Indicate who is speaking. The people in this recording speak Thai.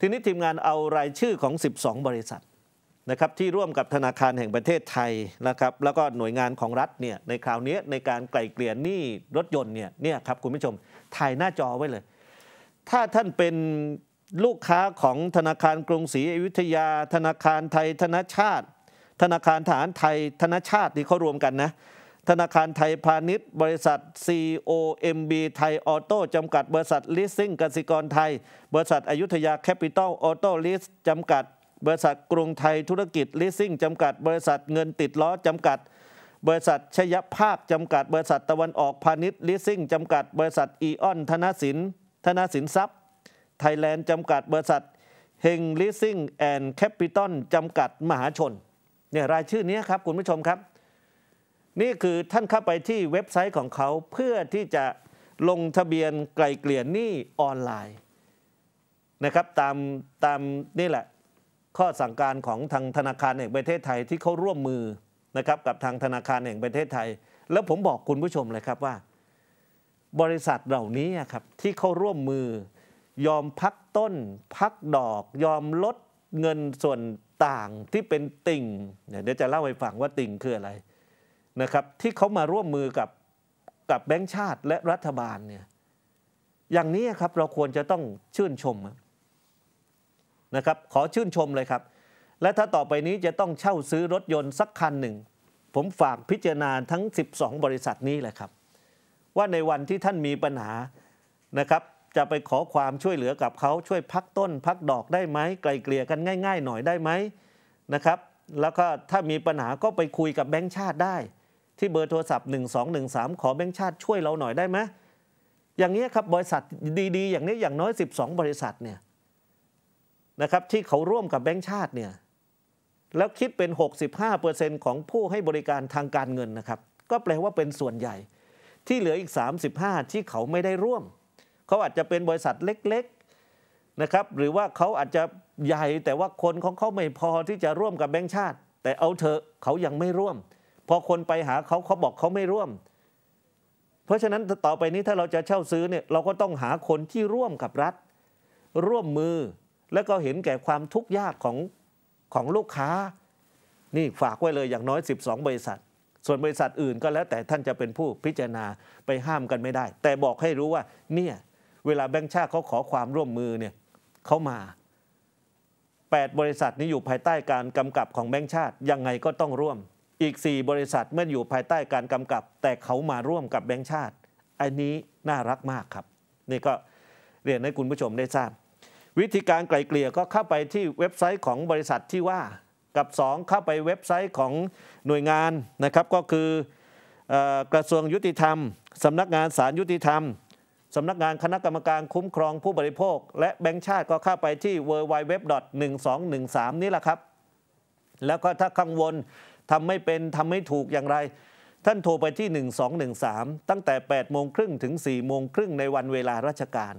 Speaker 1: ทีนี้ทีมงานเอารายชื่อของ 12 บริษัทนะครับที่ร่วมกับธนาคารแห่งประเทศไทยนะครับ แล้วก็หน่วยงานของรัฐเนี่ยในคราวนี้ในการไกล่เกลี่ยหนี้รถยนต์เนี่ยเนี่ยครับคุณผู้ชมถ่ายหน้าจอไว้เลย ถ้าท่านเป็นลูกค้าของธนาคารกรุงศรีอยุธยา ธนาคารไทยธนชาติ ธนาคารฐานไทยธนชาติที่เขารวมกันนะธนาคารไทยพาณิชย์บริษัท COMB ไทยออโต้จำกัด บริษัทลิสซิ่งกสิกรไทย บริษัทอยุธยาแคปิตอลออโต้ลิสจำกัด บริษัทกรุงไทยธุรกิจลิสซิ่งจำกัด บริษัทเงินติดล้อจำกัด บริษัทชยภาคจำกัด บริษัทตะวันออกพาณิชย์ลิสซิ่งจำกัด บริษัทอีออนธนสินธนสินทรัพย์ไทยแลนด์จำกัดบริษัทเฮงลิสซิ่งแอนด์แคปิตอลจำกัดมหาชนเนี่ยรายชื่อนี้ครับ คุณผู้ชมครับนี่คือท่านเข้าไปที่เว็บไซต์ของเขาเพื่อที่จะลงทะเบียนไกลเกลี่ยหนี้ออนไลน์นะครับตามตามนี่แหละข้อสั่งการของทางธนาคารแห่งประเทศไทยที่เขาร่วมมือนะครับกับทางธนาคารแห่งประเทศไทย แล้วผมบอกคุณผู้ชมเลยครับว่า บริษัทเหล่านี้ครับที่เขาร่วมมือ ยอมพักต้น พักดอก ยอมลดเงินส่วนต่างที่เป็นติ่งเดี๋ยวจะเล่าให้ฟังว่าติ่งคืออะไรนะครับที่เขามาร่วมมือกับกับแบงค์ชาติและรัฐบาลเนี่ยอย่างนี้ครับเราควรจะต้องชื่นชมนะครับขอชื่นชมเลยครับ และถ้าต่อไปนี้จะต้องเช่าซื้อรถยนต์สักคันหนึ่งผมฝากพิจารณาทั้ง 12 บริษัทนี้แหละครับ ว่าในวันที่ท่านมีปัญหานะครับจะไปขอความช่วยเหลือกับเขาช่วยพักต้น พักดอกได้ไหมไกลเกลี่ยกันง่าย ๆ หน่อยได้ไหมนะครับ แล้วก็ถ้ามีปัญหาก็ไปคุยกับแบงค์ชาติได้ที่เบอร์โทรศัพท์ 1213ขอแบงค์ชาติช่วยเราหน่อยได้ไหมอย่างนี้ครับบริษัทดีๆอย่างนี้อย่างน้อย 12 บริษัทเนี่ยนะครับที่เขาร่วมกับแบงค์ชาติเนี่ยแล้วคิดเป็น 65%ของผู้ให้บริการทางการเงินนะครับก็แปลว่าเป็นส่วนใหญ่ที่เหลืออีก 35 ที่เขาไม่ได้ร่วม เขาอาจจะเป็นบริษัทเล็กๆนะครับหรือว่าเขาอาจจะใหญ่แต่ว่าคนของเขาไม่พอที่จะร่วมกับแบงค์ชาติ แต่เอาเถอะเขายังไม่ร่วมพอคนไปหาเขาเขาบอกเขาไม่ร่วม เพราะฉะนั้นต่อไปนี้ถ้าเราจะเช่าซื้อเนี่ยเราก็ต้องหาคนที่ร่วมกับรัฐ ร่วมมือแล้วก็เห็นแก่ความทุกข์ยากของของลูกค้า นี่ฝากไว้เลยอย่างน้อย 12 บริษัท ส่วนบริษัทอื่นก็แล้วแต่ท่านจะเป็นผู้พิจารณาไปห้ามกันไม่ได้ แต่บอกให้รู้ว่าเนี่ยเวลาแบงค์ชาติเขาขอความร่วมมือเนี่ยเขามา 8 บริษัทนี้อยู่ภายใต้การกำกับของแบงค์ชาติยังไงก็ต้องร่วมอีก4บริษัทเมื่ออยู่ภายใต้การกำกับแต่เขามาร่วมกับแบงค์ชาติอันนี้น่ารักมากครับนี่ก็เรียนให้คุณผู้ชมได้ทราบ วิธีการไกลเกลี่ยก็เข้าไปที่เว็บไซต์ของบริษัทที่ว่ากับ 2 เข้าไปเว็บไซต์ของหน่วยงานนะครับ ก็คือ กระทรวงยุติธรรมสำนักงานสารยุติธรรมสำนักงานคณะกรรมการคุ้มครองผู้บริโภคและแบงค์ชาติก็เข้าไปที่ w w w 1 2 1 3นี่แหละครับ แล้วก็ถ้ากังวลทำไม่เป็นทำไม่ถูกอย่างไร ท่านโทรไปที่ 1213 ตั้งแต่8โมงครึ่งถึง4โมงครึ่งในวันเวลาราชการ